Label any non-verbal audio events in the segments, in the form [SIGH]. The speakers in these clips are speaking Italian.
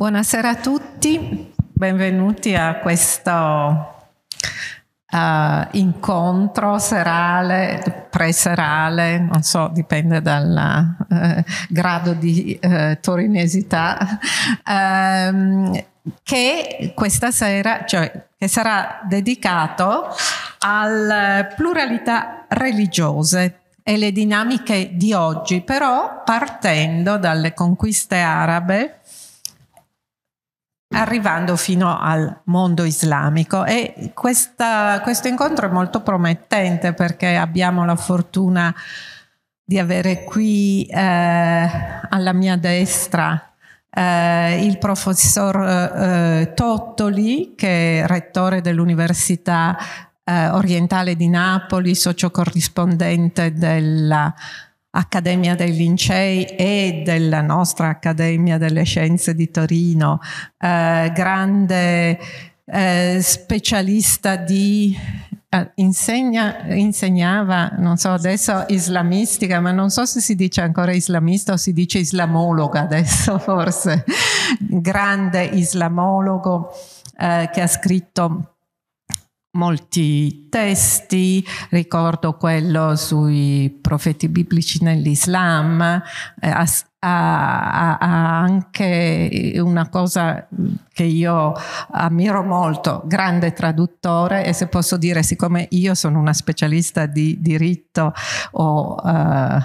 Buonasera a tutti, benvenuti a questo uh, incontro serale, preserale, non so, dipende dal uh, grado di uh, torinesità, ehm, che questa sera, cioè che sarà dedicato alle pluralità religiose e le dinamiche di oggi, però partendo dalle conquiste arabe arrivando fino al mondo islamico e questa, questo incontro è molto promettente perché abbiamo la fortuna di avere qui eh, alla mia destra eh, il professor eh, eh Tottoli che è rettore dell'Università eh, Orientale di Napoli, socio corrispondente della Accademia dei Lincei e della nostra Accademia delle Scienze di Torino, eh, grande eh, specialista di eh, insegna, insegnava, non so adesso islamistica, ma non so se si dice ancora islamista o si dice islamologa adesso forse, grande islamologo eh, che ha scritto molti testi, ricordo quello sui profeti biblici nell'Islam, eh, ha, ha, anche una cosa che io ammiro molto, grande traduttore e se posso dire, siccome io sono una specialista di diritto, ho eh,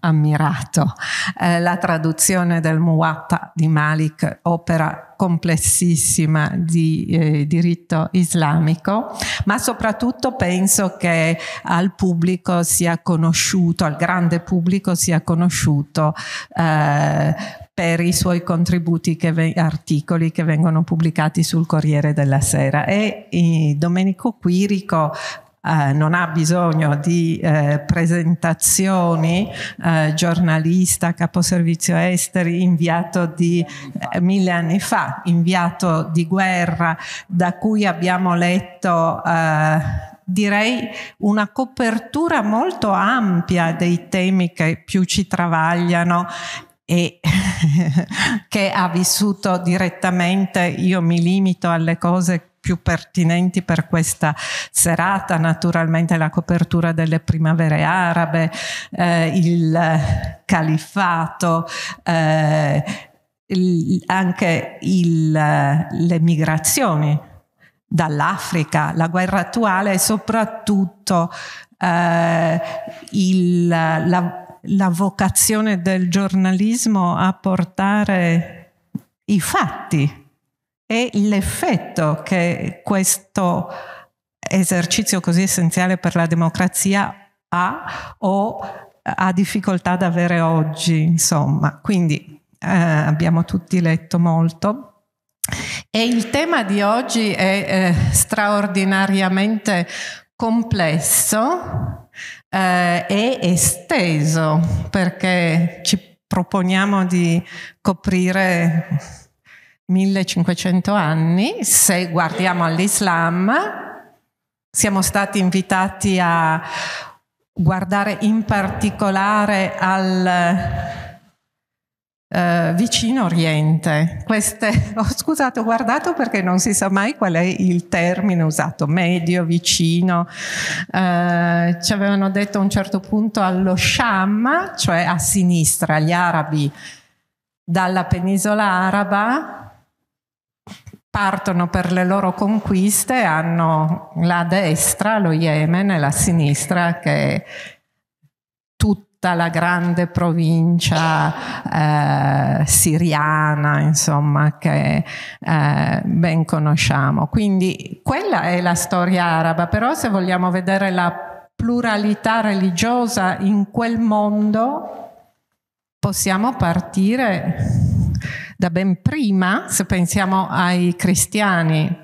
ammirato eh, la traduzione del Muwatta di Malik, opera complessissima di eh, diritto islamico, ma soprattutto penso che al pubblico sia conosciuto, al grande pubblico sia conosciuto eh, eh, per i suoi contributi, che articoli che vengono pubblicati sul Corriere della Sera. E, Domenico Quirico eh, non ha bisogno di eh, presentazioni, eh, giornalista, caposervizio esteri, inviato di eh, mille anni fa, inviato di guerra, da cui abbiamo letto eh, direi una copertura molto ampia dei temi che più ci travagliano e [LAUGHS] che ha vissuto direttamente, io mi limito alle cose più pertinenti per questa serata, naturalmente la copertura delle primavere arabe, eh, il califato, eh, il, anche il, le migrazioni dall'Africa. La guerra attuale e soprattutto eh, il, la, la vocazione del giornalismo a portare i fatti e l'effetto che questo esercizio così essenziale per la democrazia ha o ha difficoltà ad avere oggi, insomma. Quindi eh, abbiamo tutti letto molto e il tema di oggi è eh, straordinariamente complesso eh, e esteso perché ci proponiamo di coprire 1500 anni se guardiamo all'Islam. Siamo stati invitati a guardare in particolare al eh, vicino Oriente. Queste, [LAUGHS] oh, scusate, ho guardato perché non si sa mai qual è il termine usato, medio, vicino. Eh, ci avevano detto a un certo punto allo Sham, cioè a sinistra, gli arabi dalla penisola araba partono per le loro conquiste, hanno la destra, lo Yemen, e la sinistra che tutta la grande provincia eh, siriana, insomma, che eh, ben conosciamo. Quindi quella è la storia araba, però se vogliamo vedere la pluralità religiosa in quel mondo, possiamo partire da ben prima, se pensiamo ai cristiani,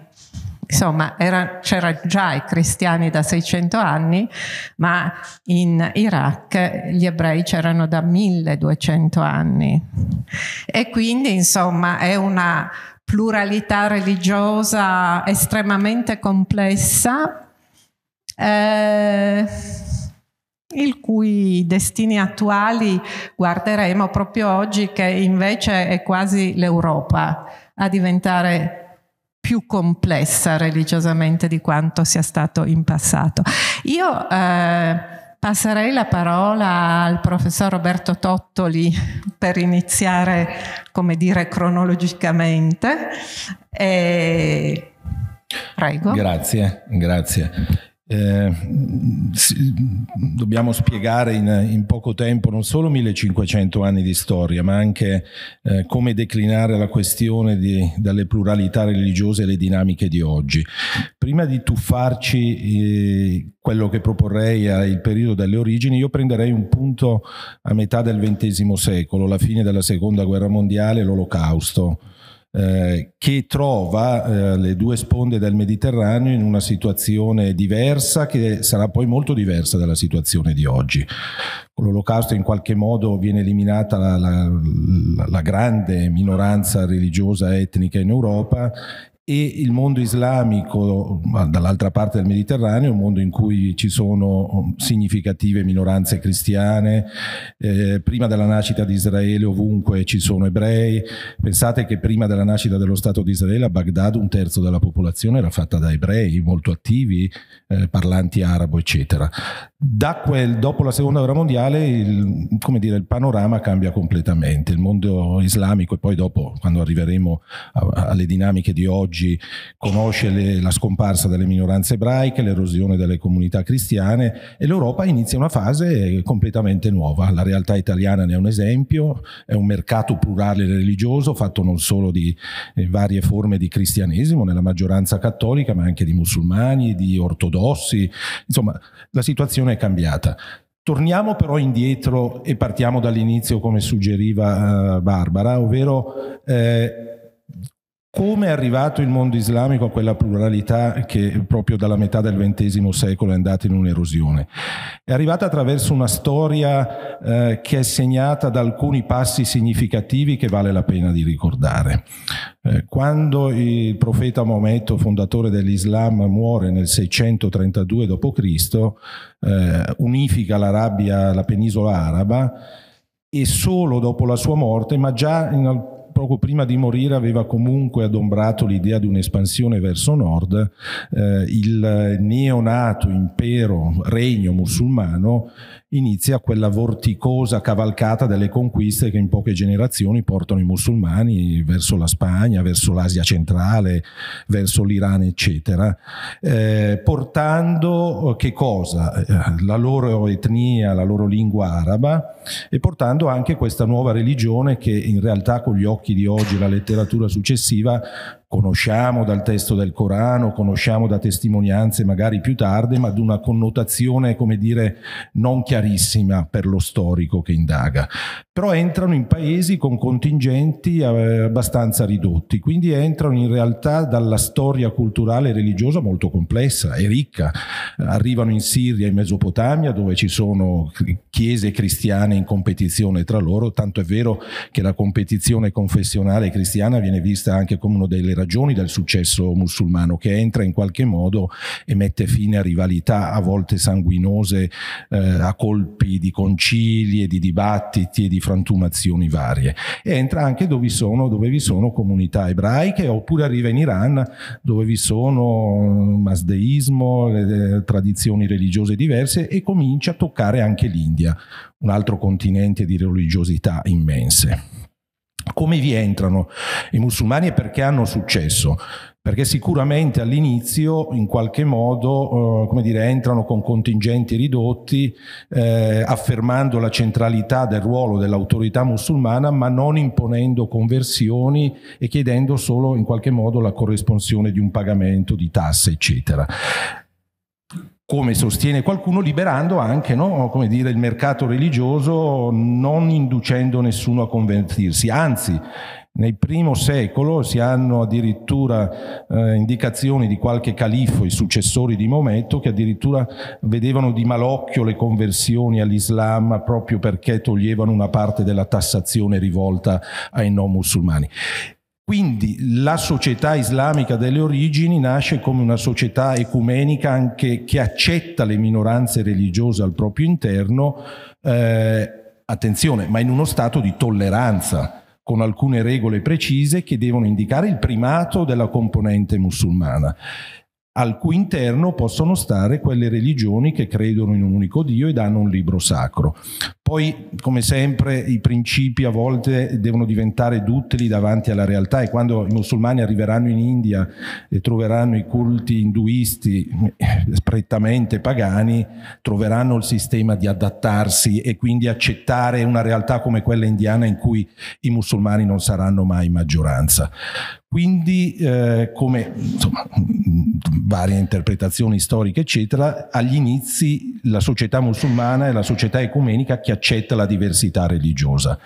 Insomma, c'erano già i cristiani da 600 anni, ma in Iraq gli ebrei c'erano da 1200 anni. E quindi, insomma, è una pluralità religiosa estremamente complessa, eh, il cui destini attuali guarderemo proprio oggi, che invece è quasi l'Europa a diventare più complessa religiosamente di quanto sia stato in passato. Io eh, passerei la parola al professor Roberto Tottoli per iniziare, come dire, cronologicamente. E... Prego. Grazie, grazie eh, dobbiamo spiegare in, in, poco tempo non solo 1500 anni di storia, ma anche eh, come declinare la questione di, dalle pluralità religiose alle dinamiche di oggi. Prima di tuffarci eh, quello che proporrei al periodo delle origini, io prenderei un punto a metà del XX secolo, la fine della seconda guerra mondiale, l'olocausto. Eh, che trova eh, le due sponde del Mediterraneo in una situazione diversa che sarà poi molto diversa dalla situazione di oggi. Con l'olocausto in qualche modo viene eliminata la, la, la grande minoranza religiosa etnica in Europa e il mondo islamico dall'altra parte del Mediterraneo, un mondo in cui ci sono um, significative minoranze cristiane, eh, prima della nascita di Israele ovunque ci sono ebrei, pensate che prima della nascita dello Stato di Israele a Baghdad un terzo della popolazione era fatta da ebrei molto attivi, eh, parlanti arabo eccetera. Quel, dopo la seconda guerra mondiale il, dire, il, panorama cambia completamente, il mondo islamico e poi dopo quando arriveremo a, alle dinamiche di oggi oggi conosce le, la scomparsa delle minoranze ebraiche, l'erosione delle comunità cristiane e l'Europa inizia una fase completamente nuova. La realtà italiana ne è un esempio, è un mercato plurale religioso fatto non solo di eh, varie forme di cristianesimo, nella maggioranza cattolica, ma anche di musulmani, di ortodossi. Insomma, la situazione è cambiata. Torniamo però indietro e partiamo dall'inizio come suggeriva eh, Barbara, ovvero eh, come è arrivato il mondo islamico a quella pluralità che proprio dalla metà del XX secolo è andata in un'erosione? È arrivata attraverso una storia eh, che è segnata da alcuni passi significativi che vale la pena di ricordare. Eh, quando il profeta Maometto, fondatore dell'Islam, muore nel 632 d.C., eh, unifica l'Arabia, la penisola araba, e solo dopo la sua morte, ma già in alcuni poco prima di morire aveva comunque adombrato l'idea di un'espansione verso nord, eh, il neonato impero, regno musulmano inizia quella vorticosa cavalcata delle conquiste che in poche generazioni portano i musulmani verso la Spagna, verso l'Asia centrale, verso l'Iran, eccetera, eh, portando eh, che cosa? Eh, la loro etnia, la loro lingua araba e portando anche questa nuova religione che in realtà con gli occhi di oggi, la letteratura successiva, conosciamo dal testo del Corano, conosciamo da testimonianze magari più tarde, ma ad una connotazione, come dire, non chiarissima per lo storico che indaga però entrano in paesi con contingenti eh, abbastanza ridotti, quindi entrano in realtà dalla storia culturale e religiosa molto complessa e ricca. Arrivano in Siria e in Mesopotamia dove ci sono chiese cristiane in competizione tra loro, tanto è vero che la competizione confessionale cristiana viene vista anche come una delle ragioni del successo musulmano che entra in qualche modo e mette fine a rivalità a volte sanguinose, eh, a colpi di concili e di dibattiti e di frantumazioni varie. E entra anche dove, sono, dove vi sono comunità ebraiche, oppure arriva in Iran dove vi sono eh, masdeismo, eh, tradizioni religiose diverse e comincia a toccare anche l'India, un altro continente di religiosità immense come vi entrano i musulmani e perché hanno successo perché sicuramente all'inizio in qualche modo eh, come dire, entrano con contingenti ridotti eh, affermando la centralità del ruolo dell'autorità musulmana ma non imponendo conversioni e chiedendo solo in qualche modo la corrisponsione di un pagamento di tasse eccetera come sostiene qualcuno, liberando anche no, dire, il mercato religioso, non inducendo nessuno a convertirsi. Anzi, nel primo secolo si hanno addirittura eh, indicazioni di qualche califfo, i successori di Maometto, che addirittura vedevano di malocchio le conversioni all'Islam proprio perché toglievano una parte della tassazione rivolta ai non musulmani. Quindi la società islamica delle origini nasce come una società ecumenica anche che accetta le minoranze religiose al proprio interno, eh, attenzione, ma in uno stato di tolleranza, con alcune regole precise che devono indicare il primato della componente musulmana al cui interno possono stare quelle religioni che credono in un unico Dio ed hanno un libro sacro. Poi, come sempre, i principi a volte devono diventare duttili davanti alla realtà e quando i musulmani arriveranno in India e troveranno i culti induisti eh, prettamente pagani, troveranno il sistema di adattarsi e quindi accettare una realtà come quella indiana in cui i musulmani non saranno mai maggioranza. Quindi, eh, come insomma, varie interpretazioni storiche, eccetera, agli inizi la società musulmana è la società ecumenica che accetta la diversità religiosa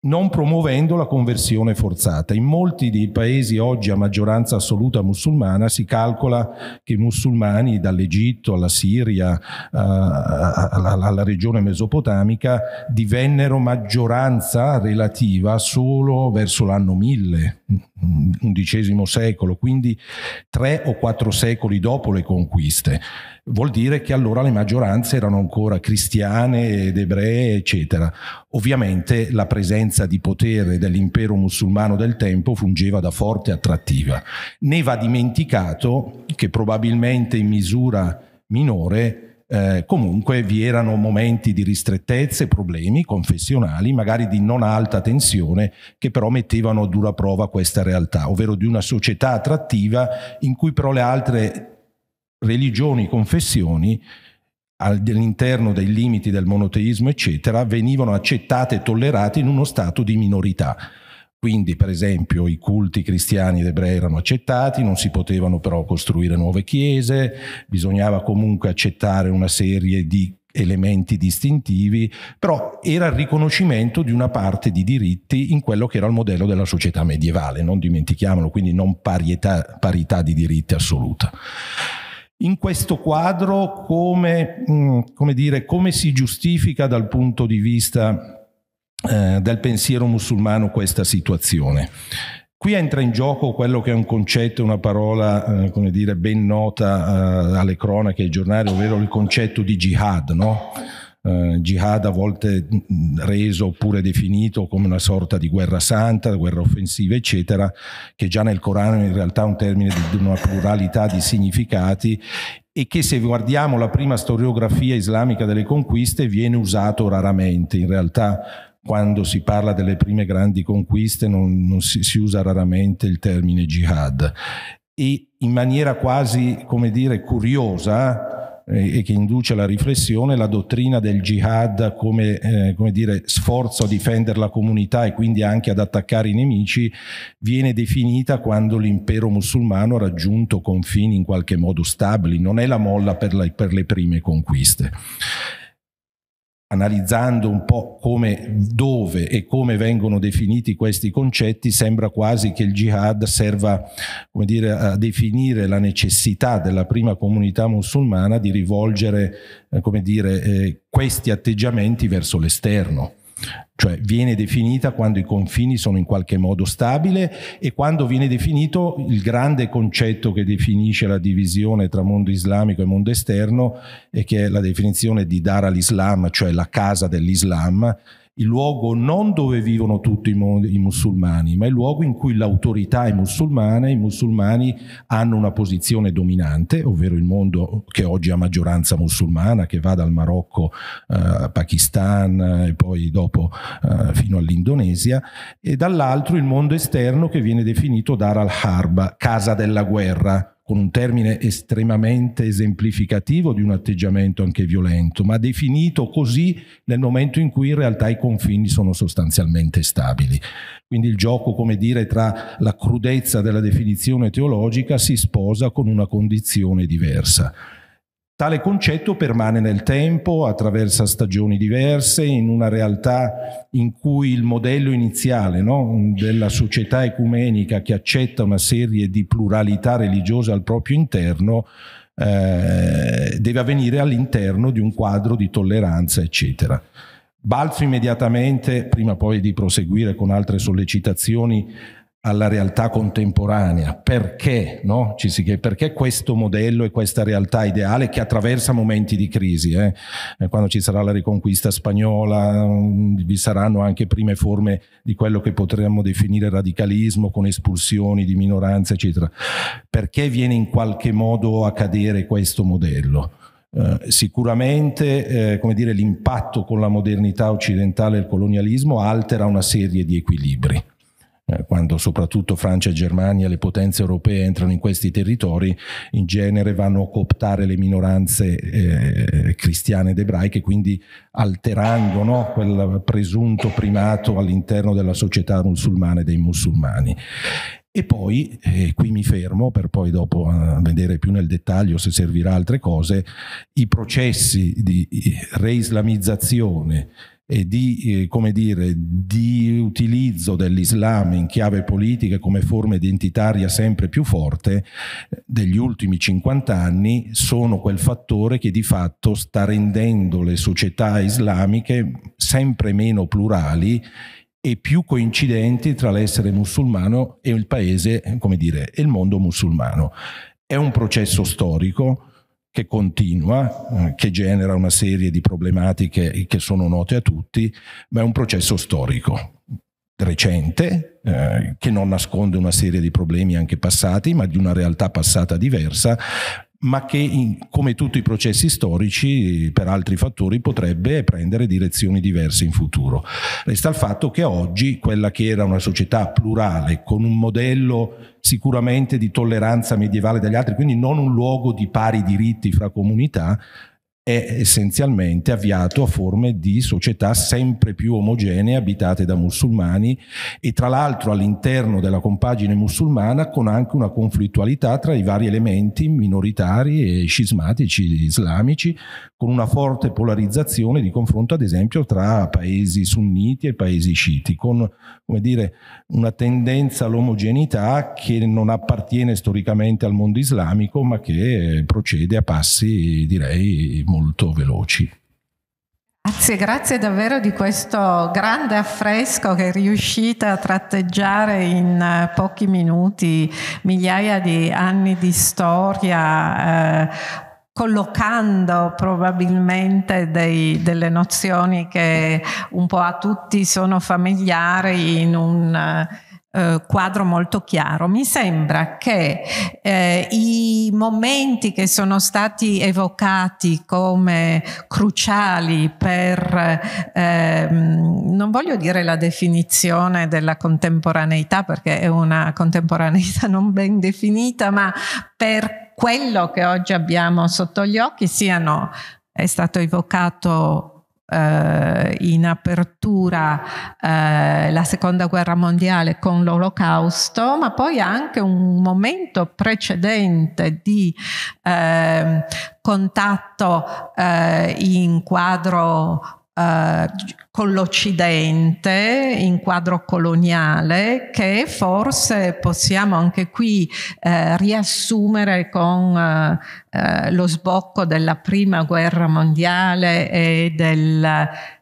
non promuovendo la conversione forzata. In molti dei paesi oggi a maggioranza assoluta musulmana si calcola che i musulmani dall'Egitto alla Siria, eh, alla, alla, regione mesopotamica, divennero maggioranza relativa solo verso l'anno 1000, XI secolo, quindi tre o quattro secoli dopo le conquiste. Vuol dire che allora le maggioranze erano ancora cristiane ed ebree, eccetera. Ovviamente la presenza di potere dell'impero musulmano del tempo fungeva da forte attrattiva. Ne va dimenticato che probabilmente in misura minore eh, comunque vi erano momenti di ristrettezze, problemi confessionali, magari di non alta tensione, che però mettevano a dura prova questa realtà, ovvero di una società attrattiva in cui però le altre religioni, confessioni all'interno dei limiti del monoteismo, eccetera, venivano accettate e tollerate in uno stato di minorità. Quindi, per esempio, i culti cristiani ed ebrei erano accettati, non si potevano però costruire nuove chiese, bisognava comunque accettare una serie di elementi distintivi, però era il riconoscimento di una parte di diritti in quello che era il modello della società medievale, non dimentichiamolo, quindi non parietà, parità di diritti assoluta. In questo quadro come, mm, come, dire, come si giustifica dal punto di vista eh, del pensiero musulmano questa situazione. Qui entra in gioco quello che è un concetto, una parola, eh, come dire, ben nota eh, alle cronache e ai giornali, ovvero il concetto di jihad, no? eh, jihad a volte mm, reso oppure definito come una sorta di guerra santa, guerra offensiva, eccetera, che già nel Corano in realtà è un termine di una pluralità di significati e che se guardiamo la prima storiografia islamica delle conquiste viene usato raramente. In realtà quando si parla delle prime grandi conquiste non, non si, si usa raramente il termine jihad e in maniera quasi, come dire, curiosa eh, e che induce alla riflessione la dottrina del jihad come, eh, come dire, sforzo a difendere la comunità e quindi anche ad attaccare i nemici viene definita quando l'impero musulmano ha raggiunto confini in qualche modo stabili, non è la molla per, la, per le prime conquiste analizzando un po' come, dove e come vengono definiti questi concetti, sembra quasi che il jihad serva dire, a definire la necessità della prima comunità musulmana di rivolgere eh, dire, eh, questi atteggiamenti verso l'esterno cioè viene definita quando i confini sono in qualche modo stabile e quando viene definito il grande concetto che definisce la divisione tra mondo islamico e mondo esterno e che è la definizione di Dar al-Islam, cioè la casa dell'Islam il luogo non dove vivono tutti i, musulmani, ma il luogo in cui l'autorità è musulmana e i musulmani hanno una posizione dominante, ovvero il mondo che oggi ha maggioranza musulmana, che va dal Marocco, eh, Pakistan eh, e poi dopo eh, fino all'Indonesia, e dall'altro il mondo esterno che viene definito Dar al-Harb, casa della guerra, con un termine estremamente esemplificativo di un atteggiamento anche violento, ma definito così nel momento in cui in realtà i confini sono sostanzialmente stabili. Quindi il gioco, come dire, tra la crudezza della definizione teologica si sposa con una condizione diversa. Tale concetto permane nel tempo, attraversa stagioni diverse, in una realtà in cui il modello iniziale no, della società ecumenica che accetta una serie di pluralità religiose al proprio interno eh, deve avvenire all'interno di un quadro di tolleranza, eccetera. Balzo immediatamente, prima poi di proseguire con altre sollecitazioni, alla realtà contemporanea. Perché, no? Perché, questo modello e questa realtà ideale che attraversa momenti di crisi? Eh? eh quando ci sarà la riconquista spagnola, mm, vi saranno anche prime forme di quello che potremmo definire radicalismo con espulsioni di minoranze, eccetera. Perché viene in qualche modo a cadere questo modello? Eh, sicuramente eh, dire, l'impatto con la modernità occidentale e il colonialismo altera una serie di equilibri eh, quando soprattutto Francia e Germania, le potenze europee entrano in questi territori, in genere vanno a cooptare le minoranze eh, cristiane ed ebraiche, quindi alterando no, quel presunto primato all'interno della società musulmana e dei musulmani. E poi, eh, qui mi fermo per poi dopo eh, vedere più nel dettaglio se servirà altre cose, i processi di reislamizzazione e di, eh, come dire, di utilizzo dell'Islam in chiave politica come forma identitaria sempre più forte degli ultimi 50 anni sono quel fattore che di fatto sta rendendo le società islamiche sempre meno plurali e più coincidenti tra l'essere musulmano e il paese, come dire, e il mondo musulmano. È un processo storico, che continua, eh, che genera una serie di problematiche che sono note a tutti, ma è un processo storico recente eh, che non nasconde una serie di problemi anche passati, ma di una realtà passata diversa, ma che in, come tutti i processi storici per altri fattori potrebbe prendere direzioni diverse in futuro. Resta il fatto che oggi quella che era una società plurale con un modello sicuramente di tolleranza medievale dagli altri, quindi non un luogo di pari diritti fra comunità, è essenzialmente avviato a forme di società sempre più omogenee abitate da musulmani e tra l'altro all'interno della compagine musulmana con anche una conflittualità tra i vari elementi minoritari e scismatici islamici con una forte polarizzazione di confronto ad esempio tra paesi sunniti e paesi sciiti con come dire una tendenza all'omogeneità che non appartiene storicamente al mondo islamico ma che procede a passi direi molto molto veloci. Grazie, grazie davvero di questo grande affresco che è riuscite a tratteggiare in eh, pochi minuti migliaia di anni di storia. Eh, collocando probabilmente dei, delle nozioni che un po' a tutti sono familiari in un eh, eh, quadro molto chiaro. Mi sembra che eh, i momenti che sono stati evocati come cruciali per, eh, non voglio dire la definizione della contemporaneità perché è una contemporaneità non ben definita, ma per quello che oggi abbiamo sotto gli occhi siano, è stato evocato eh, in apertura eh, la seconda guerra mondiale con l'olocausto, ma poi anche un momento precedente di ehm, eh, contatto in quadro eh, con l'Occidente in quadro coloniale che forse possiamo anche qui eh, riassumere con eh, eh, lo sbocco della prima guerra mondiale e del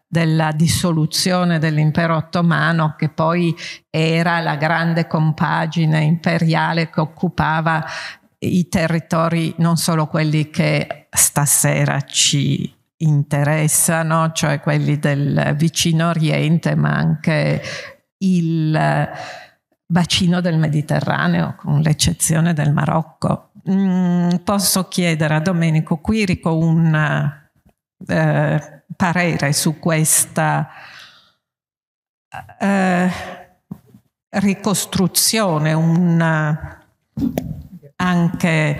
della dissoluzione dell'impero ottomano che poi era la grande compagine imperiale che occupava i territori, non solo quelli che stasera ci interessano, cioè quelli del vicino Oriente, ma anche il bacino del Mediterraneo, con l'eccezione del Marocco. Mm, posso chiedere a Domenico Quirico un eh, parere su questa eh, ricostruzione, un, anche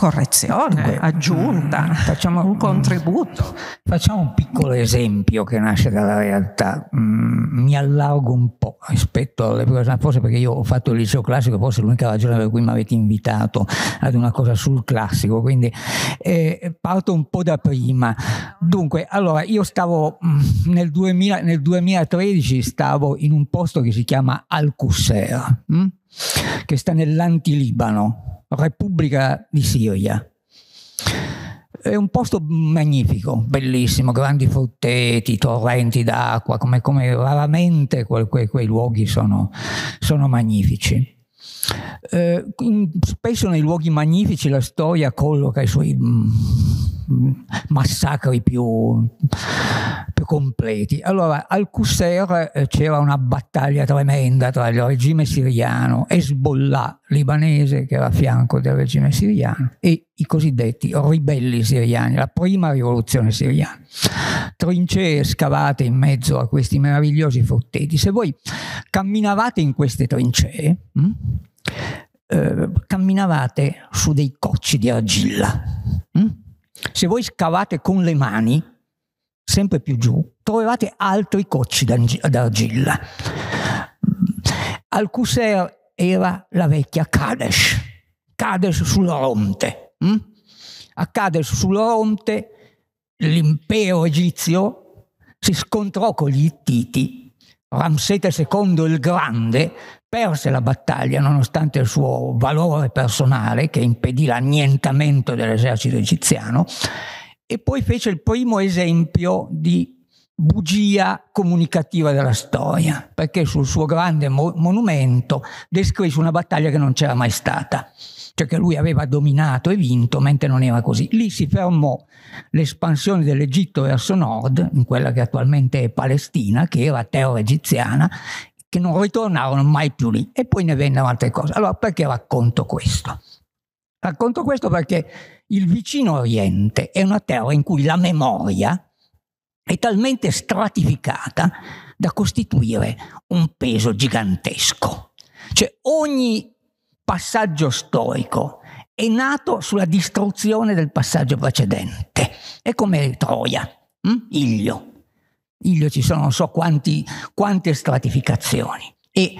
correzione, aggiunta, mm. facciamo un contributo. Facciamo un piccolo esempio che nasce dalla realtà. Mm, mi allargo un po' rispetto alle persone, forse perché io ho fatto il liceo classico, forse è l'unica ragione per cui mi avete invitato ad una cosa sul classico, quindi eh, parto un po' da prima. Dunque, allora, io stavo mm, nel, 2000, nel 2013 stavo in un posto che si chiama Al-Qusair, che sta nell'antilibano Repubblica di Siria. È un posto magnifico, bellissimo, grandi frutteti, torrenti d'acqua, come, come raramente quel, quei, quei, luoghi sono, sono magnifici. Eh, in, spesso nei luoghi magnifici la storia colloca i suoi mh, mm, massacri più, più completi. Allora, al Qusayr eh, c'era una battaglia tremenda tra il regime siriano, Hezbollah libanese che era a fianco del regime siriano e i cosiddetti ribelli siriani, la prima rivoluzione siriana. Trincee scavate in mezzo a questi meravigliosi frutteti. Se voi camminavate in queste trincee, mh, hm, eh, camminavate su dei cocci di argilla. Mh? Hm, se voi scavate con le mani, sempre più giù, trovate altri cocci d'argilla. Al-Qusair era la vecchia Kadesh, Kadesh sull'Oronte. Hm? A Kadesh sull'Oronte l'impero egizio si scontrò con gli Ittiti Ramsete II il Grande perse la battaglia nonostante il suo valore personale che impedì l'annientamento dell'esercito egiziano e poi fece il primo esempio di bugia comunicativa della storia, perché sul suo grande mo- monumento descrisse una battaglia che non c'era mai stata cioè che lui aveva dominato e vinto, mentre non era così. Lì si fermò l'espansione dell'Egitto verso nord, in quella che attualmente è Palestina, che era terra egiziana, che non ritornarono mai più lì e poi ne vennero altre cose. Allora perché racconto questo? Racconto questo perché il vicino Oriente è una terra in cui la memoria è talmente stratificata da costituire un peso gigantesco. Cioè ogni passaggio storico è nato sulla distruzione del passaggio precedente. È come Troia, mh? Hm? Ilio. Ilio ci sono non so quanti, quante stratificazioni. E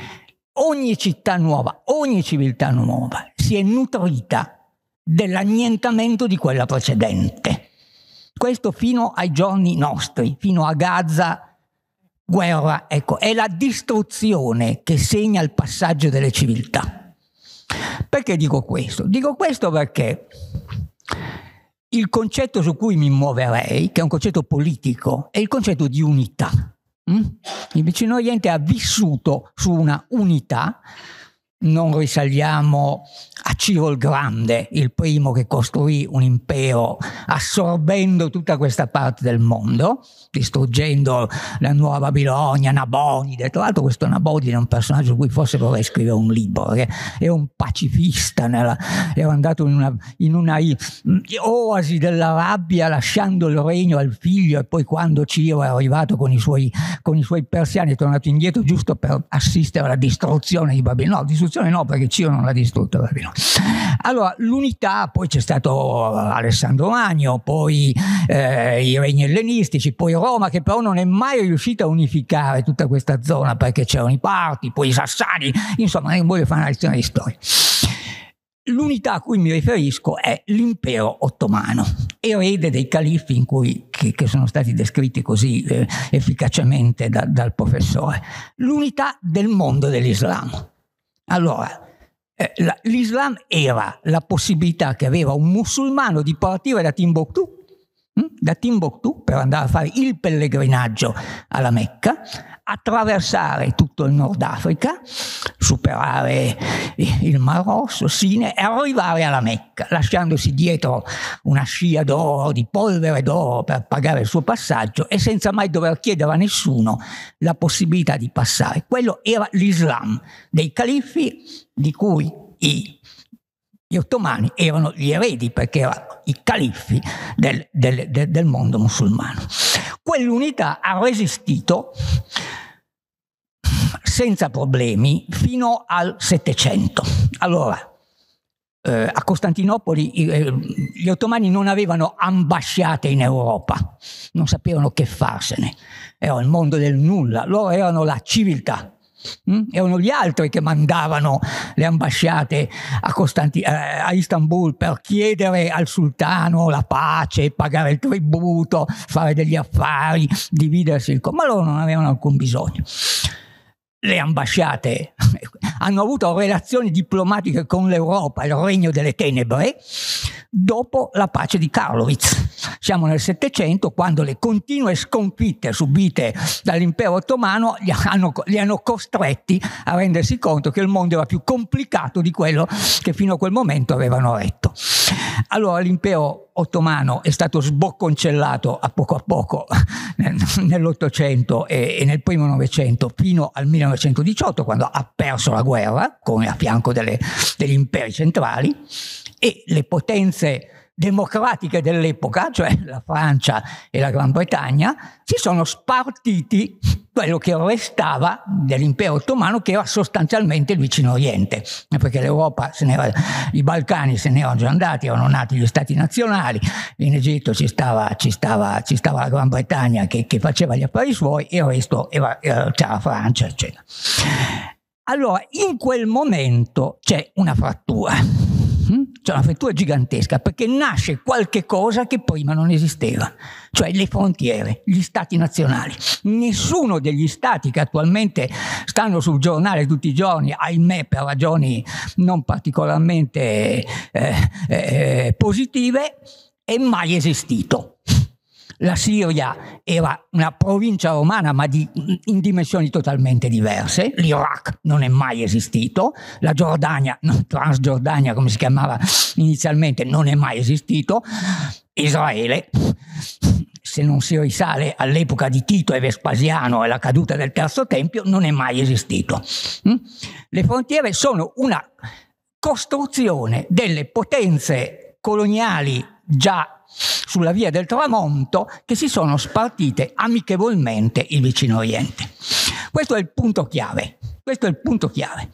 ogni città nuova, ogni civiltà nuova si è nutrita dell'annientamento di quella precedente. Questo fino ai giorni nostri, fino a Gaza, guerra, ecco, è la distruzione che segna il passaggio delle civiltà. Perché dico questo? Dico questo perché il concetto su cui mi muoverei, che è un concetto politico, è il concetto di unità. Mm? Il vicino Oriente ha vissuto su una unità non risaliamo a Ciro il Grande, il primo che costruì un impero assorbendo tutta questa parte del mondo, distruggendo la nuova Babilonia, Nabonide. Tra l'altro questo Nabonide è un personaggio su cui forse vorrei scrivere un libro, perché è un pacifista, nella, era andato in una, in una oasi dell'Arabia lasciando il regno al figlio e poi quando Ciro è arrivato con i suoi, con i suoi persiani è tornato indietro giusto per assistere alla distruzione di Babilonia. No, rivoluzione no, perché Ciro non l'ha distrutta. Barbino. Allora, l'unità, poi c'è stato eh, Alessandro Magno, poi eh, i regni ellenistici, poi Roma, che però non è mai riuscita a unificare tutta questa zona perché c'erano i parti, poi i sassani, insomma, non voglio fare una lezione di storia. L'unità a cui mi riferisco è l'impero ottomano, erede dei califi cui, che, che, sono stati descritti così eh, efficacemente da, dal professore. L'unità del mondo dell'Islam. Allora, eh, la, l'Islam era la possibilità che aveva un musulmano di partire da Timbuktu, mh? Hm, da Timbuktu per andare a fare il pellegrinaggio alla Mecca, attraversare tutto il Nord Africa, superare il Mar Rosso, Sine e arrivare alla Mecca, lasciandosi dietro una scia d'oro, di polvere d'oro per pagare il suo passaggio e senza mai dover chiedere a nessuno la possibilità di passare. Quello era l'Islam dei califi di cui i gli ottomani erano gli eredi perché erano i califi del, del, del, del mondo musulmano quell'unità ha resistito senza problemi fino al Settecento. Allora, eh, a Costantinopoli eh, gli ottomani non avevano ambasciate in Europa, non sapevano che farsene, era il mondo del nulla, loro erano la civiltà, Mm? Erano gli altri che mandavano le ambasciate a, Costanti- eh, a, Istanbul per chiedere al sultano la pace, pagare il tributo, fare degli affari, dividersi il co- ma loro non avevano alcun bisogno. Le ambasciate [LAUGHS] hanno avuto relazioni diplomatiche con l'Europa, il regno delle tenebre, dopo la pace di Karlowitz. Siamo nel Settecento quando le continue sconfitte subite dall'impero ottomano li hanno, li hanno costretti a rendersi conto che il mondo era più complicato di quello che fino a quel momento avevano retto. Allora l'impero ottomano è stato sbocconcellato a poco a poco nell'Ottocento e nel primo Novecento fino al 1918 quando ha perso la guerra come a fianco delle, degli imperi centrali e le potenze democratiche dell'epoca, cioè la Francia e la Gran Bretagna, si sono spartiti quello che restava dell'impero ottomano che era sostanzialmente il vicino oriente, perché l'Europa se n'era, i Balcani se ne erano già andati, erano nati gli stati nazionali, in Egitto ci stava, ci stava, ci stava la Gran Bretagna che, che, faceva gli affari suoi e il resto era, era, c'era la Francia, eccetera. Allora, in quel momento c'è una frattura Mm-hmm. Cioè una frittura gigantesca perché nasce qualche cosa che prima non esisteva, cioè le frontiere, gli stati nazionali. Nessuno degli stati che attualmente stanno sul giornale tutti i giorni, ahimè per ragioni non particolarmente eh, eh, eh positive, è mai esistito la Siria era una provincia romana ma di, in dimensioni totalmente diverse, l'Iraq non è mai esistito, la Giordania, [LAUGHS] Transgiordania come si chiamava inizialmente, non è mai esistito, Israele se non si risale all'epoca di Tito e Vespasiano e la caduta del Terzo Tempio, non è mai esistito. Mm? Le frontiere sono una costruzione delle potenze coloniali già sulla via del tramonto che si sono spartite amichevolmente il vicino Oriente. Questo è il punto chiave. Questo è il punto chiave.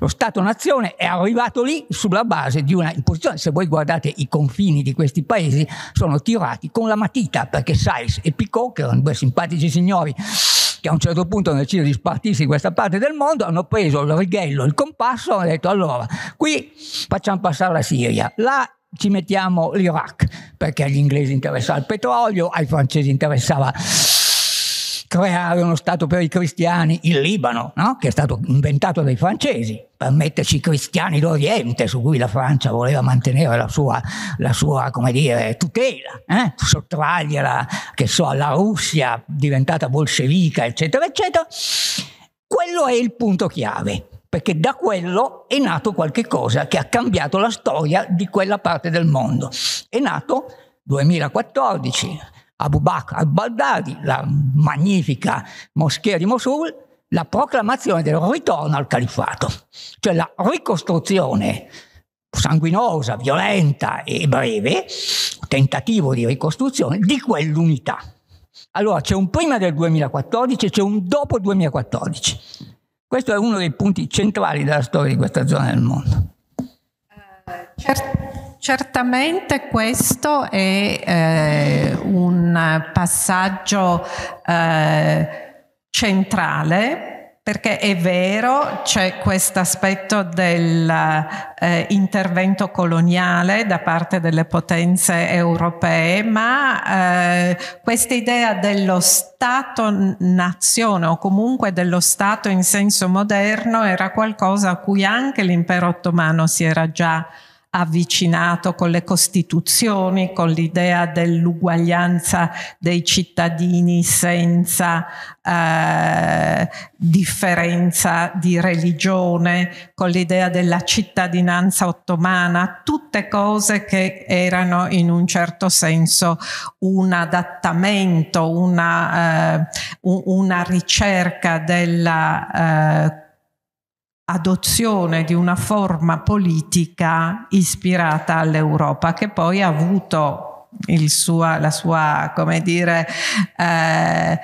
Lo Stato-nazione è arrivato lì sulla base di una imposizione. Se voi guardate i confini di questi paesi, sono tirati con la matita, perché Sais e Picot, che erano due simpatici signori che a un certo punto hanno deciso di spartirsi in questa parte del mondo, hanno preso il righello, il compasso, e hanno detto allora, qui facciamo passare la Siria, là ci mettiamo l'Iraq, perché agli inglesi interessava il petrolio, ai francesi interessava creare uno Stato per i cristiani, il Libano, no? che è stato inventato dai francesi, per metterci i cristiani d'Oriente su cui la Francia voleva mantenere la sua, la sua dire, tutela, eh? sottrargliela so, alla Russia diventata bolscevica, eccetera, eccetera. Quello è il punto chiave perché da quello è nato qualche cosa che ha cambiato la storia di quella parte del mondo. È nato 2014 Abu Bakr al-Baghdadi, la magnifica moschea di Mosul, la proclamazione del ritorno al califfato, cioè la ricostruzione sanguinosa, violenta e breve, tentativo di ricostruzione di quell'unità. Allora c'è un prima del 2014 e c'è un dopo il 2014. Questo è uno dei punti centrali della storia di questa zona del mondo. Eh, Cert- certamente questo è eh, un passaggio eh, centrale perché è vero, c'è questo aspetto dell'intervento eh, coloniale da parte delle potenze europee, ma eh, questa idea dello Stato-nazione o comunque dello Stato in senso moderno era qualcosa a cui anche l'impero ottomano si era già avvicinato con le Costituzioni, con l'idea dell'uguaglianza dei cittadini senza eh, differenza di religione, con l'idea della cittadinanza ottomana, tutte cose che erano in un certo senso un adattamento, una, eh, una ricerca della eh, adozione di una forma politica ispirata all'Europa, che poi ha avuto sua, la sua, come dire, eh,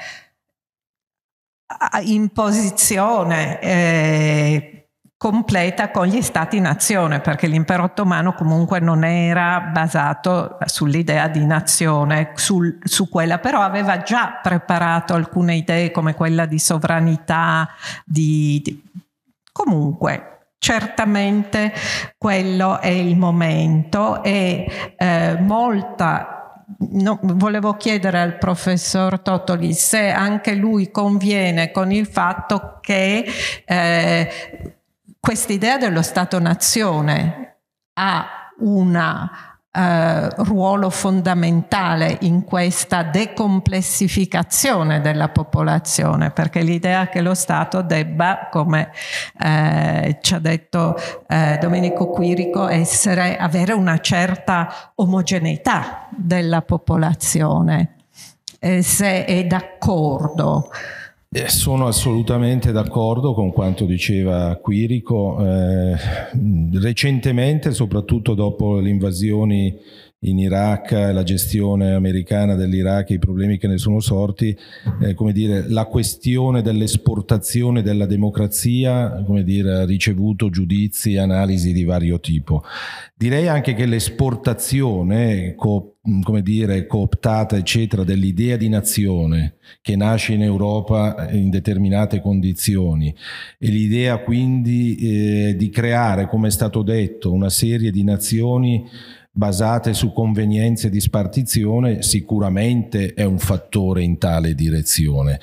imposizione. Eh, completa con gli stati nazione, perché l'impero ottomano comunque non era basato sull'idea di nazione, sul, su quella, però aveva già preparato alcune idee come quella di sovranità, di, di Comunque, certamente quello è il momento e eh, molta No, volevo chiedere al professor Totoli se anche lui conviene con il fatto che eh, questa idea dello Stato-nazione ha una eh, ruolo fondamentale in questa decomplessificazione della popolazione, perché l'idea che lo Stato debba, come eh, ci ha detto eh, Domenico Quirico, essere, avere una certa omogeneità della popolazione, se è d'accordo. Eh, sono assolutamente d'accordo con quanto diceva Quirico. Eh, recentemente, soprattutto dopo le invasioni in Iraq, la gestione americana dell'Iraq e i problemi che ne sono sorti, eh, come dire, la questione dell'esportazione della democrazia come dire, ha ricevuto giudizi e analisi di vario tipo. Direi anche che l'esportazione, Mm, come dire, cooptata, eccetera, dell'idea di nazione che nasce in Europa in determinate condizioni e l'idea quindi eh, di creare, come è stato detto, una serie di nazioni basate su convenienze di spartizione sicuramente è un fattore in tale direzione.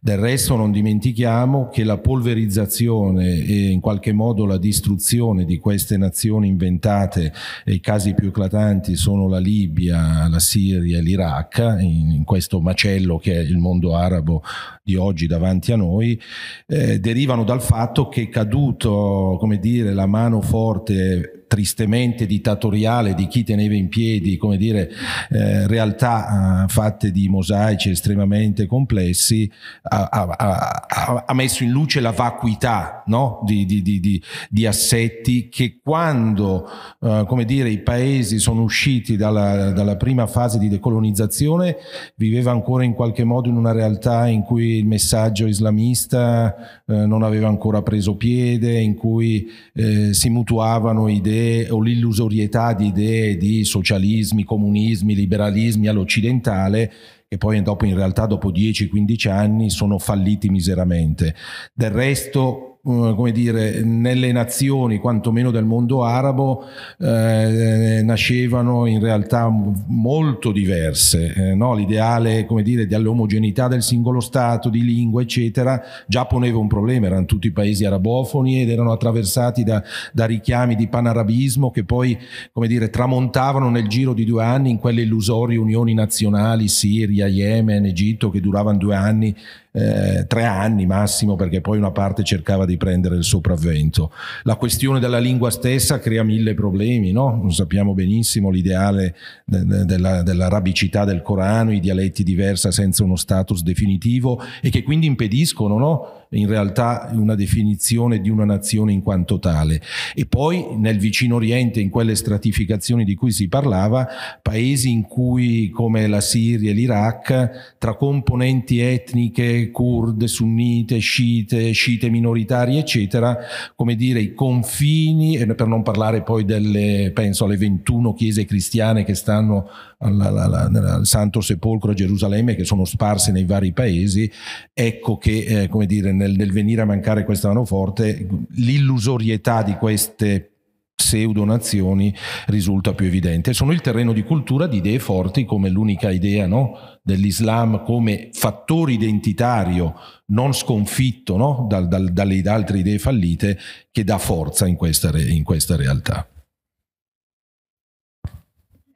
Del resto non dimentichiamo che la polverizzazione e in qualche modo la distruzione di queste nazioni inventate, e i casi più eclatanti sono la Libia, la Siria e l'Iraq, in, in, questo macello che è il mondo arabo di oggi davanti a noi, eh, derivano dal fatto che è caduto, come dire, la mano forte tristemente dittatoriale di chi teneva in piedi come dire, eh, realtà eh, fatte di mosaici estremamente complessi, ha, ha, ha, messo in luce la vacuità no? di, di, di, di, assetti che quando eh, come dire, i paesi sono usciti dalla, dalla prima fase di decolonizzazione viveva ancora in qualche modo in una realtà in cui il messaggio islamista eh, non aveva ancora preso piede, in cui eh, si mutuavano idee idee o l'illusorietà di idee di socialismi, comunismi, liberalismi all'occidentale che poi dopo in realtà dopo 10-15 anni sono falliti miseramente. Del resto eh, come dire, nelle nazioni quantomeno del mondo arabo eh, nascevano in realtà molto diverse. Eh, no? L'ideale come dire, dell'omogeneità del singolo Stato, di lingua, eccetera, già poneva un problema, erano tutti paesi arabofoni ed erano attraversati da, da richiami di panarabismo che poi come dire, tramontavano nel giro di due anni in quelle illusorie unioni nazionali, Siria, Yemen, Egitto, che duravano due anni eh, tre anni massimo perché poi una parte cercava di prendere il sopravvento. La questione della lingua stessa crea mille problemi, no? Non sappiamo benissimo l'ideale della, dell'arabicità del Corano, i dialetti diversa senza uno status definitivo e che quindi impediscono, no? in realtà una definizione di una nazione in quanto tale. E poi nel vicino Oriente, in quelle stratificazioni di cui si parlava, paesi in cui, come la Siria e l'Iraq, tra componenti etniche, kurde, sunnite, sciite, sciite minoritarie, eccetera, come dire, i confini, per non parlare poi delle, penso alle 21 chiese cristiane che stanno al Santo Sepolcro a Gerusalemme che sono sparse nei vari paesi, ecco che eh, come dire, nel, nel venire a mancare questa manoforte l'illusorietà di queste pseudonazioni risulta più evidente. Sono il terreno di cultura di idee forti come l'unica idea no? dell'Islam come fattore identitario non sconfitto no? dal, dal, dalle altre idee fallite che dà forza in questa, in questa realtà.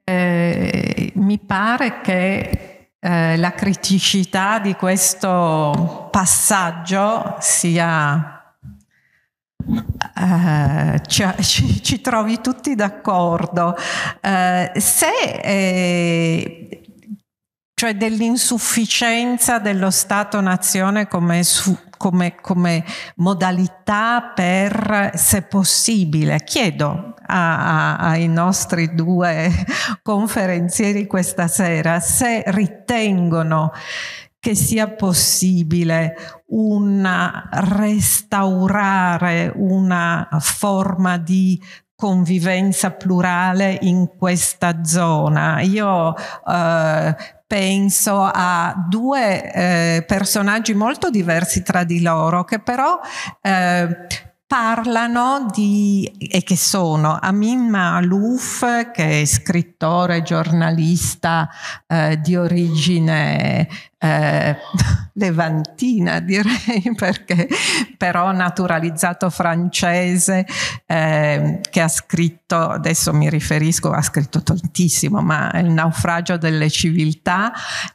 Eh, mi pare che eh, la criticità di questo passaggio sia... Eh, ci, ci, ci, trovi tutti d'accordo. Eh, se eh, cioè dell'insufficienza dello Stato-nazione come, su, come, come, modalità per, se possibile, chiedo a, a, ai nostri due [LAUGHS] conferenzieri questa sera se ritengono che sia possibile un restaurare una forma di convivenza plurale in questa zona. Io eh, penso a due eh, personaggi molto diversi tra di loro che però eh, parlano di, e che sono Amin Malouf, che è scrittore, giornalista eh, di origine eh, [LAUGHS] levantina direi [LAUGHS] perché però naturalizzato francese eh, che ha scritto adesso mi riferisco ha scritto tantissimo ma il naufragio delle civiltà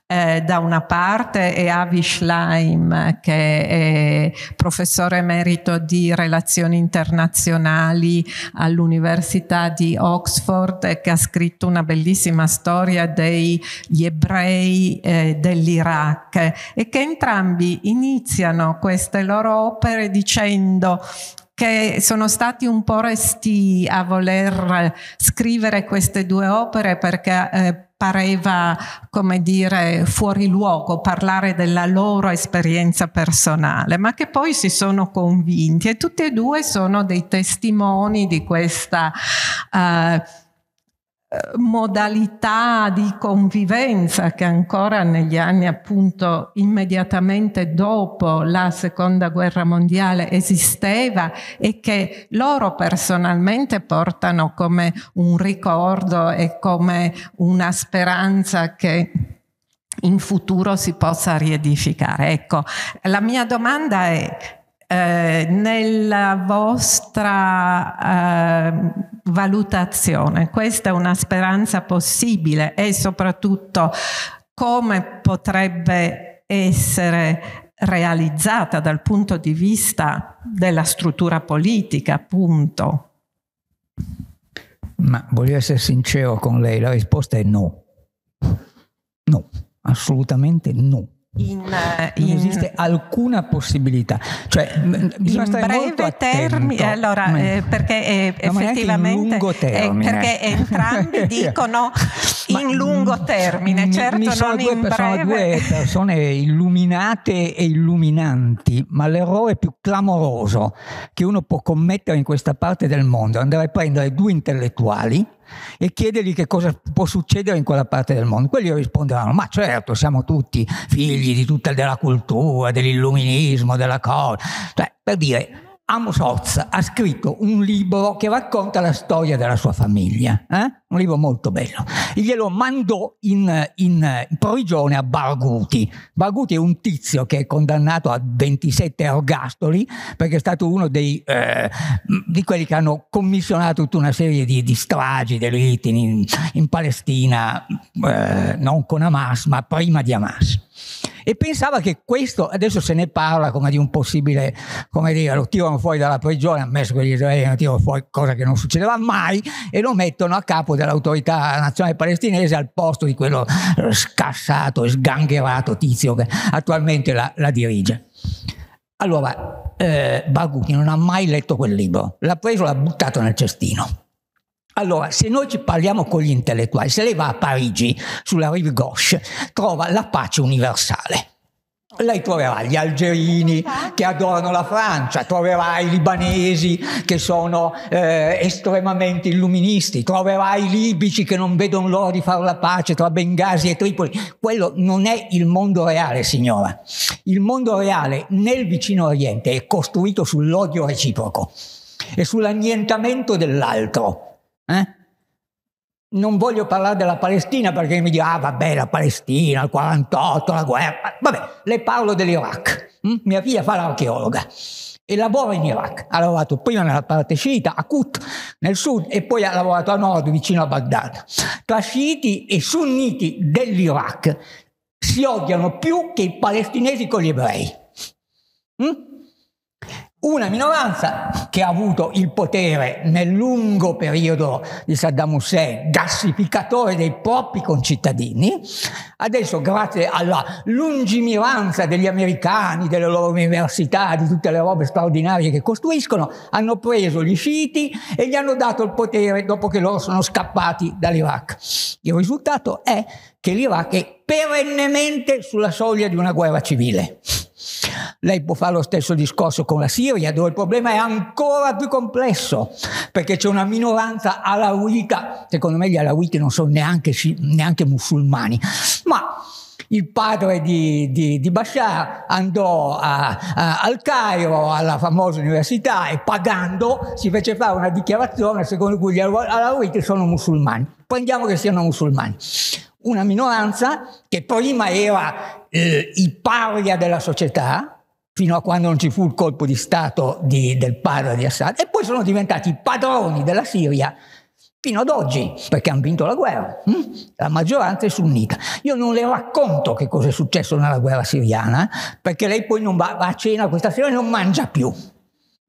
eh, da una parte e Avi Schleim che è professore emerito di relazioni internazionali all'università di Oxford che ha scritto una bellissima storia degli ebrei eh, dell'Iraq Dirac e che entrambi iniziano queste loro opere dicendo che sono stati un po' resti a voler scrivere queste due opere perché eh, pareva, come dire, fuori luogo parlare della loro esperienza personale, ma che poi si sono convinti e tutti e due sono dei testimoni di questa... Eh, modalità di convivenza che ancora negli anni appunto immediatamente dopo la seconda guerra mondiale esisteva e che loro personalmente portano come un ricordo e come una speranza che in futuro si possa riedificare. Ecco, la mia domanda è eh, nella vostra eh, valutazione. Questa è una speranza possibile e soprattutto come potrebbe essere realizzata dal punto di vista della struttura politica, appunto. Ma voglio essere sincero con lei, la risposta è no. No, assolutamente no. In, eh, eh, in, non esiste alcuna possibilità, cioè bisogna in breve termine, eh, allora, eh, perché eh, no, effettivamente eh, perché entrambi [LAUGHS] dicono [LAUGHS] Ma in lungo termine, certo mi sono, due, sono due persone illuminate e illuminanti, ma l'errore più clamoroso che uno può commettere in questa parte del mondo è andare a prendere due intellettuali e chiedergli che cosa può succedere in quella parte del mondo. Quelli risponderanno, ma certo, siamo tutti figli di tutta della cultura, dell'illuminismo, della cosa. Cioè, per dire, Amos Oz ha scritto un libro che racconta la storia della sua famiglia, eh? un libro molto bello. E glielo mandò in, in, prigione a Barguti. Barguti è un tizio che è condannato a 27 ergastoli perché è stato uno dei, eh, di quelli che hanno commissionato tutta una serie di, di stragi, delitti in, in Palestina, eh, non con Hamas, ma prima di Hamas e pensava che questo, adesso se ne parla come di un possibile, come dire, lo tirano fuori dalla prigione, ammesso che gli israeliani lo tirano fuori, cosa che non succedeva mai, e lo mettono a capo dell'autorità nazionale palestinese al posto di quello scassato e sgangherato tizio che attualmente la, la dirige. Allora, eh, Barbucchi non ha mai letto quel libro, l'ha preso e l'ha buttato nel cestino. Allora, se noi ci parliamo con gli intellettuali, se lei va a Parigi, sulla Rive Gauche, trova la pace universale. Lei troverà gli algerini che adorano la Francia, troverà i libanesi che sono eh, estremamente illuministi, troverà i libici che non vedono l'ora di fare la pace tra Bengasi e Tripoli. Quello non è il mondo reale, signora. Il mondo reale nel vicino Oriente è costruito sull'odio reciproco e sull'annientamento dell'altro eh? Non voglio parlare della Palestina perché mi dice, ah vabbè, la Palestina, il 48, la guerra. Ah, vabbè, le parlo dell'Iraq. Mm? Mia figlia fa l'archeologa e lavora in Iraq. Ha lavorato prima nella parte sciita, a Qut, nel sud, e poi ha lavorato a nord, vicino a Baghdad. Tra sciiti e sunniti dell'Iraq si odiano più che i palestinesi con gli ebrei. Mm? una minoranza che ha avuto il potere nel lungo periodo di Saddam Hussein, gassificatore dei propri concittadini, adesso grazie alla lungimiranza degli americani, delle loro università, di tutte le robe straordinarie che costruiscono, hanno preso gli sciiti e gli hanno dato il potere dopo che loro sono scappati dall'Iraq. Il risultato è che l'Iraq è perennemente sulla soglia di una guerra civile. Lei può fare lo stesso discorso con la Siria, dove il problema è ancora più complesso, perché c'è una minoranza alawita, secondo me gli alawiti non sono neanche, neanche musulmani, ma il padre di, di, di Bashar andò a, a, al Cairo, alla famosa università, e pagando si fece fare una dichiarazione secondo cui gli alawiti sono musulmani. Prendiamo che siano musulmani. Una minoranza che prima era eh, i paria della società, fino a quando non ci fu il colpo di Stato di, del padre di Assad, e poi sono diventati i padroni della Siria fino ad oggi, perché hanno vinto la guerra, hm? la maggioranza è sunnita. Io non le racconto che cosa è successo nella guerra siriana, perché lei poi non va, va a cena questa sera e non mangia più.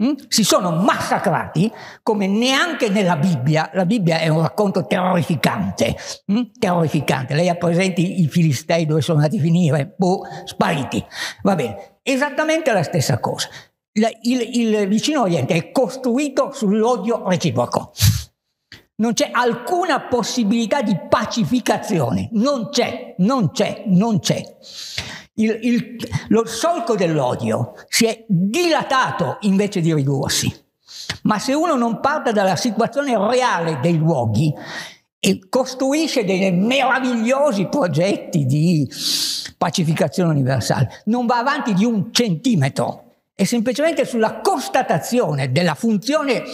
Mm? Si sono massacrati come neanche nella Bibbia, la Bibbia è un racconto terrificante, mm? terrificante, lei ha presenti i filistei dove sono andati a finire, boh, spariti, va bene, esattamente la stessa cosa, il, il, il vicino Oriente è costruito sull'odio reciproco. Non c'è alcuna possibilità di pacificazione, non c'è, non c'è, non c'è. Il, il, lo solco dell'odio si è dilatato invece di ridursi. Ma se uno non parte dalla situazione reale dei luoghi e costruisce dei meravigliosi progetti di pacificazione universale, non va avanti di un centimetro. È semplicemente sulla constatazione della funzione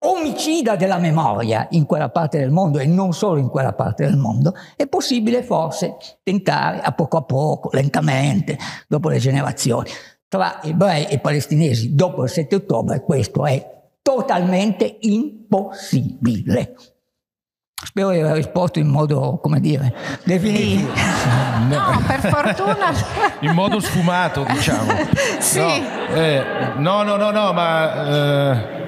omicida della memoria in quella parte del mondo e non solo in quella parte del mondo, è possibile forse tentare a poco a poco, lentamente, dopo le generazioni. Tra ebrei e palestinesi dopo il 7 ottobre questo è totalmente impossibile. Spero di aver risposto in modo, come dire, definitivo. No, per fortuna. [LAUGHS] in modo sfumato, diciamo. [LAUGHS] Sì. No, eh, no, no, no, no, ma... Eh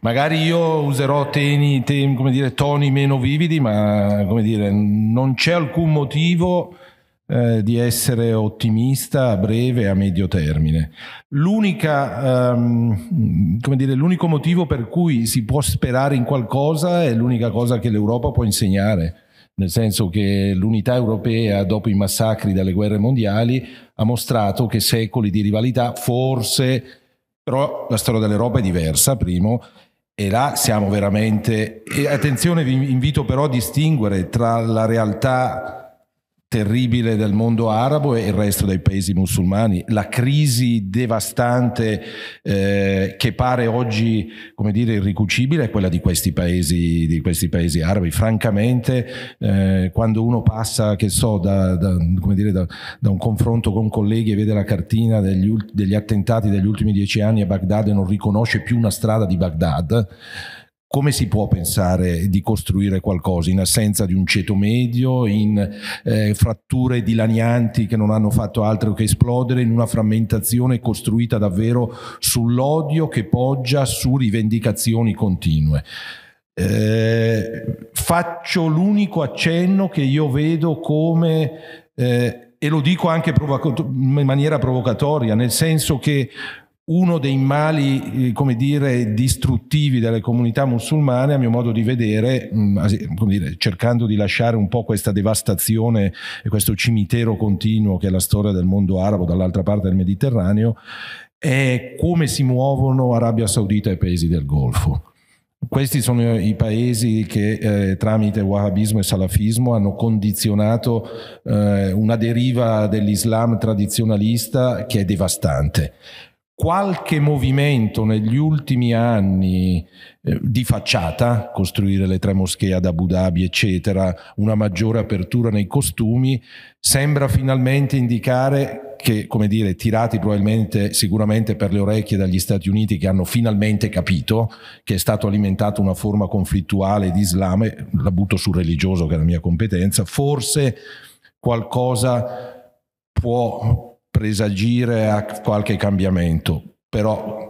Magari io userò teni, teni, dire, toni meno vividi, ma dire, non c'è alcun motivo eh, di essere ottimista a breve e a medio termine. Ehm, dire, l'unico motivo per cui si può sperare in qualcosa è l'unica cosa che l'Europa può insegnare nel senso che l'unità europea dopo i massacri dalle guerre mondiali ha mostrato che secoli di rivalità forse, però la storia dell'Europa è diversa, primo, e là siamo veramente... E attenzione, vi invito però a distinguere tra la realtà terribile del mondo arabo e il resto dei paesi musulmani, la crisi devastante eh, che pare oggi come dire, irricucibile è quella di questi paesi, di questi paesi arabi. Francamente, eh, quando uno passa che so, da, da, dire, da, da, un confronto con colleghi e vede la cartina degli, degli attentati degli ultimi dieci anni a Baghdad e non riconosce più una strada di Baghdad, come si può pensare di costruire qualcosa in assenza di un ceto medio, in eh, fratture dilanianti che non hanno fatto altro che esplodere, in una frammentazione costruita davvero sull'odio che poggia su rivendicazioni continue? Eh, faccio l'unico accenno che io vedo come, eh, e lo dico anche provocato- in maniera provocatoria, nel senso che uno dei mali, eh, come dire, distruttivi delle comunità musulmane, a mio modo di vedere, mm, dire, cercando di lasciare un po' questa devastazione e questo cimitero continuo che è la storia del mondo arabo dall'altra parte del Mediterraneo, è come si muovono Arabia Saudita e paesi del Golfo. Questi sono i paesi che eh, tramite wahhabismo e salafismo hanno condizionato eh, una deriva dell'Islam tradizionalista che è devastante qualche movimento negli ultimi anni eh, di facciata, costruire le tre moschee ad Abu Dhabi, eccetera, una maggiore apertura nei costumi, sembra finalmente indicare che, come dire, tirati probabilmente sicuramente per le orecchie dagli Stati Uniti che hanno finalmente capito che è stato alimentato una forma conflittuale di Islam, e la butto sul religioso che è la mia competenza, forse qualcosa può presagire a qualche cambiamento, però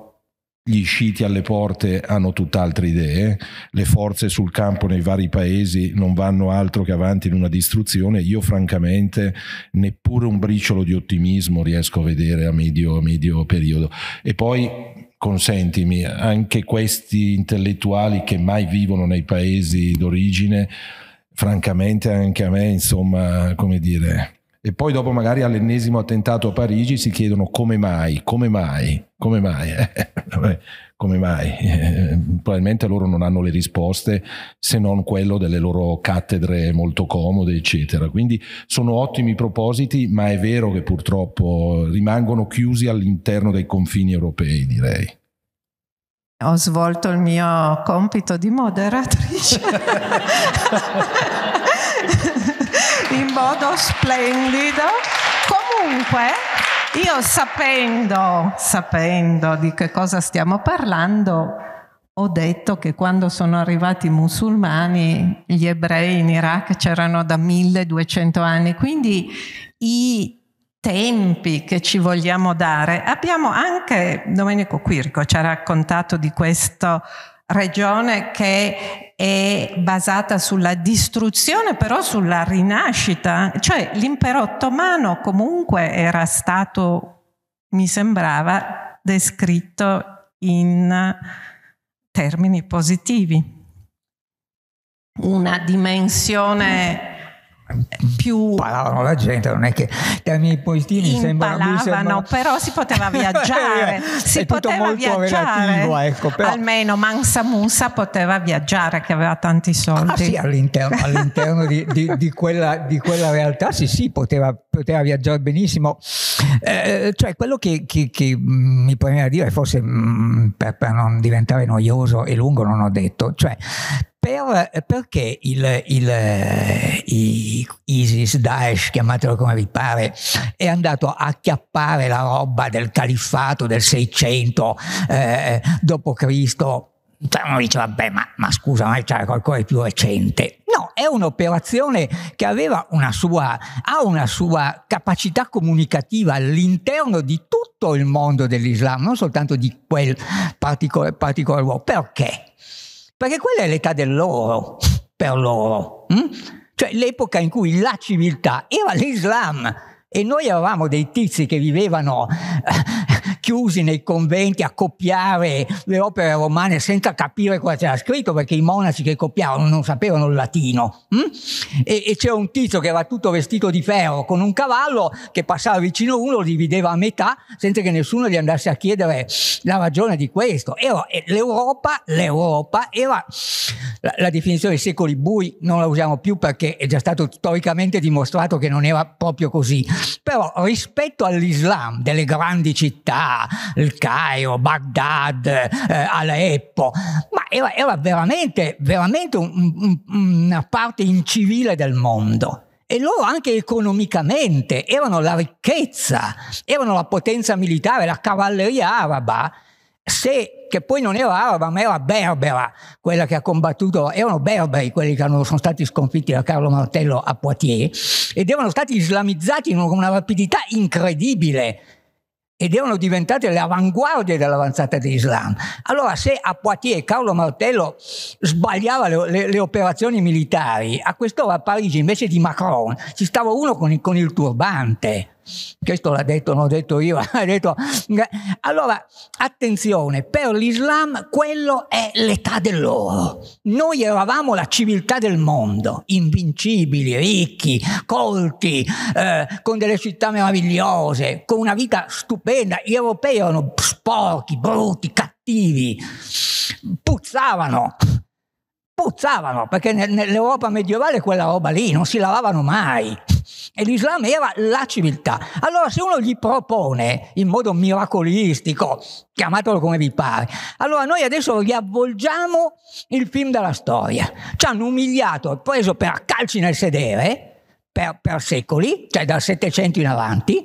gli sciiti alle porte hanno tutt'altre idee, le forze sul campo nei vari paesi non vanno altro che avanti in una distruzione, io francamente neppure un briciolo di ottimismo riesco a vedere a medio, a medio periodo. E poi consentimi, anche questi intellettuali che mai vivono nei paesi d'origine, francamente anche a me, insomma, come dire, e poi dopo magari all'ennesimo attentato a Parigi si chiedono come mai, come mai, come mai, [LAUGHS] come mai. [LAUGHS] probabilmente loro non hanno le risposte se non quello delle loro cattedre molto comode, eccetera. Quindi sono ottimi propositi, ma è vero che purtroppo rimangono chiusi all'interno dei confini europei, direi ho svolto il mio compito di moderatrice. [LAUGHS] in modo splendido. Comunque, io sapendo, sapendo di che cosa stiamo parlando, ho detto che quando sono arrivati i musulmani, gli ebrei in Iraq c'erano da 1200 anni, quindi i tempi che ci vogliamo dare. Abbiamo anche, Domenico Quirico ci ha raccontato di questo regione che è basata sulla distruzione, però sulla rinascita. Cioè l'impero ottomano comunque era stato, mi sembrava, descritto in termini positivi. Una dimensione più impalavano la gente, non è che dai miei postini sembravano mi però si poteva [LAUGHS] eh, viaggiare, si è poteva viaggiare. Relativo, ecco, però... Almeno Mansa Musa poteva viaggiare che aveva tanti soldi. Ah, sì, all'interno, all'interno di, di, di, quella, di, quella, realtà sì, sì, poteva, poteva viaggiare benissimo. Eh, cioè quello che, che, che mm, mi premeva dire, forse mh, mm, per, per non diventare noioso e lungo non ho detto, cioè per, perché il, il, il, ISIS, Daesh, chiamatelo come vi pare, è andato a chiappare la roba del califfato del 600 eh, d.C.? Cioè uno dice, vabbè, ma, ma scusa, ma c'è qualcosa di più recente. No, è un'operazione che aveva una sua, ha una sua capacità comunicativa all'interno di tutto il mondo dell'Islam, non soltanto di quel particolare luogo. Perché? perché quella è l'età dell'oro per loro, mh? Hm? cioè l'epoca in cui la civiltà era l'Islam e noi eravamo dei tizi che vivevano eh, chiusi nei conventi a copiare le opere romane senza capire cosa c'era scritto, perché i monaci che copiavano non sapevano il latino. Hm? E, e c'era un tizio che era tutto vestito di ferro con un cavallo che passava vicino a uno, lo divideva a metà senza che nessuno gli andasse a chiedere la ragione di questo. Era, L'Europa, l'Europa era la, la definizione dei secoli bui, non la usiamo più perché è già stato storicamente dimostrato che non era proprio così. Però rispetto all'Islam delle grandi città, il Cairo, Baghdad, eh, Aleppo, ma era, era veramente, veramente un, un, una parte incivile del mondo. E loro anche economicamente erano la ricchezza, erano la potenza militare, la cavalleria araba, se, che poi non era araba ma era berbera quella che ha combattuto, erano berberi quelli che sono stati sconfitti da Carlo Martello a Poitiers ed erano stati islamizzati con una rapidità incredibile ed erano diventate le avanguardie dell'avanzata dell'Islam. Allora se a Poitiers Carlo Martello sbagliava le, le, le operazioni militari, a quest'ora a Parigi invece di Macron ci stava uno con, con il turbante. Questo l'ha detto, non l'ho detto io, [LAUGHS] ha detto... Allora, attenzione, per l'Islam quello è l'età dell'oro. Noi eravamo la civiltà del mondo, invincibili, ricchi, colti, eh, con delle città meravigliose, con una vita stupenda. Gli europei erano sporchi, brutti, cattivi, puzzavano puzzavano, perché nell'Europa medievale quella roba lì non si lavavano mai. E l'Islam era la civiltà. Allora se uno gli propone in modo miracolistico, chiamatelo come vi pare, allora noi adesso riavvolgiamo il film della storia. Ci hanno umiliato preso per calci nel sedere per, per secoli, cioè dal Settecento in avanti,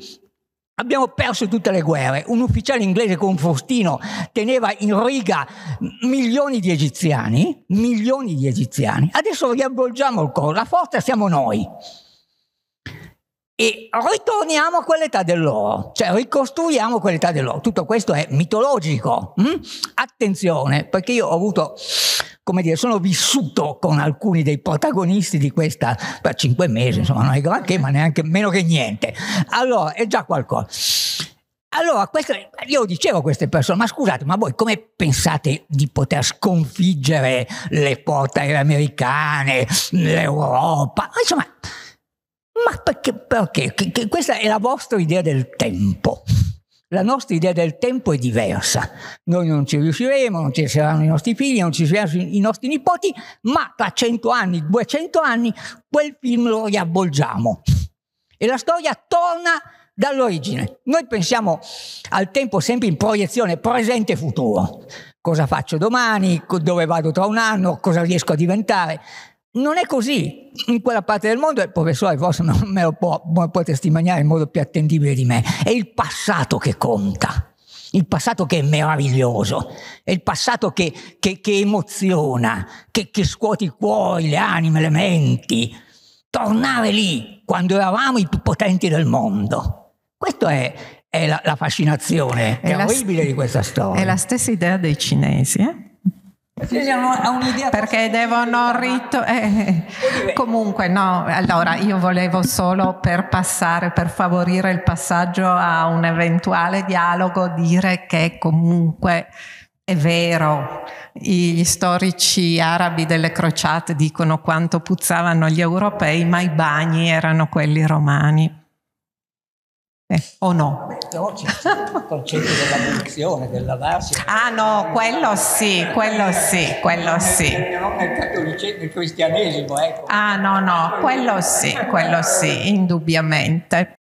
Abbiamo perso tutte le guerre. Un ufficiale inglese con un Faustino teneva in riga milioni di egiziani, milioni di egiziani. Adesso riavvolgiamo il coro, la forza siamo noi. E ritorniamo a quell'età dell'oro, cioè ricostruiamo quell'età dell'oro. Tutto questo è mitologico. Hm? Attenzione, perché io ho avuto come dire, sono vissuto con alcuni dei protagonisti di questa, per cinque mesi, insomma, non è granché, ma neanche meno che niente. Allora, è già qualcosa. Allora, questo, io dicevo a queste persone, ma scusate, ma voi come pensate di poter sconfiggere le portaeree americane, l'Europa? insomma, ma perché? perché? Questa è la vostra idea del tempo la nostra idea del tempo è diversa. Noi non ci riusciremo, non ci saranno i nostri figli, non ci saranno i nostri nipoti, ma tra 100 anni, 200 anni, quel film lo riavvolgiamo. E la storia torna dall'origine. Noi pensiamo al tempo sempre in proiezione presente e futuro. Cosa faccio domani? Dove vado tra un anno? Cosa riesco a diventare? Non è così. In quella parte del mondo, il professore forse non me lo può, me può testimoniare in modo più attendibile di me, è il passato che conta il passato che è meraviglioso, è il passato che, che, che emoziona, che, che, scuote i cuori, le anime, le menti. Tornare lì, quando eravamo i più potenti del mondo. Questa è, è la, la, fascinazione, è, è orribile la, di questa storia. È la stessa idea dei cinesi, eh? perché devono rito eh, eh, eh. comunque no allora io volevo solo per passare per favorire il passaggio a un eventuale dialogo dire che comunque è vero gli storici arabi delle crociate dicono quanto puzzavano gli europei ma i bagni erano quelli romani eh, o no? Però c'è il concetto dell'abolizione, del lavarsi. Ah no, quello sì, quello sì, quello sì. Non nel cattolicesimo, nel cristianesimo, ecco. Ah no, no, quello sì, quello sì, indubbiamente.